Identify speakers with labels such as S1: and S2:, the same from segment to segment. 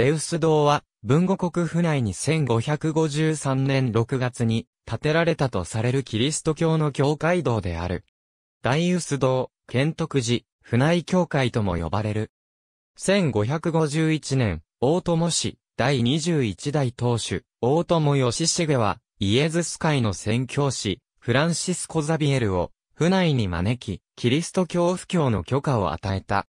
S1: デウス堂は、文語国府内に1553年6月に建てられたとされるキリスト教の教会堂である。大ウス堂、建徳寺、府内教会とも呼ばれる。1551年、大友氏、第21代当主、大友義重は、イエズス会の宣教師、フランシスコ・ザビエルを、府内に招き、キリスト教布教の許可を与えた。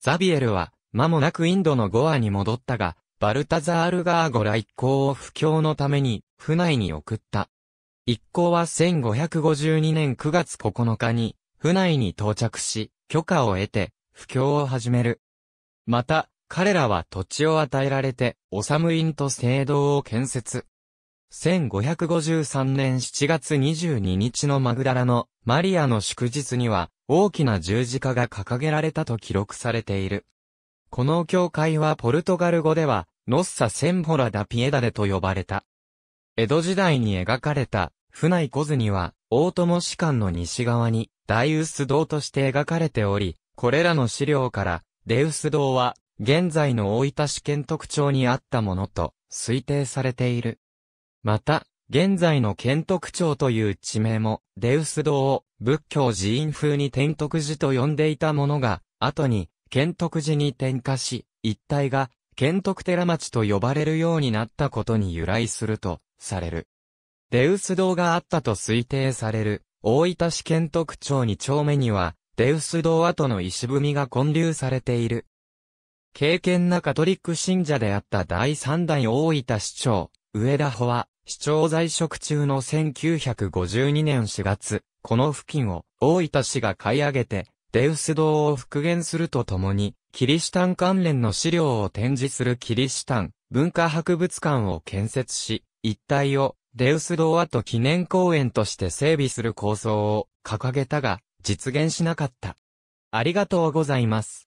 S1: ザビエルは、間もなくインドのゴアに戻ったが、バルタザール・ガーゴラ一行を不況のために、府内に送った。一行は1552年9月9日に、府内に到着し、許可を得て、布教を始める。また、彼らは土地を与えられて、おインと聖堂を建設。1553年7月22日のマグダラのマリアの祝日には、大きな十字架が掲げられたと記録されている。この教会はポルトガル語では、ノッサ・センホラ・ダ・ピエダレと呼ばれた。江戸時代に描かれた、船井小図には、大友士官の西側に、ダイウス堂として描かれており、これらの資料から、デウス堂は、現在の大分市県特徴にあったものと、推定されている。また、現在の県特徴という地名も、デウス堂を仏教寺院風に天徳寺と呼んでいたものが、後に建徳寺に転化し、一帯が建徳寺町と呼ばれるようになったことに由来するとされる。デウス堂があったと推定される大分市建徳町二丁目には、デウス堂跡の石踏みが建立されている。敬虔なカトリック信者であった第三代大分市長、上田穂は、市長在職中の1952年4月、この付近を大分市が買い上げて、デウス堂を復元するとともに、キリシタン関連の資料を展示するキリシタン文化博物館を建設し、一帯をデウス堂跡記念公園として整備する構想を掲げたが、実現しなかった。ありがとうございます。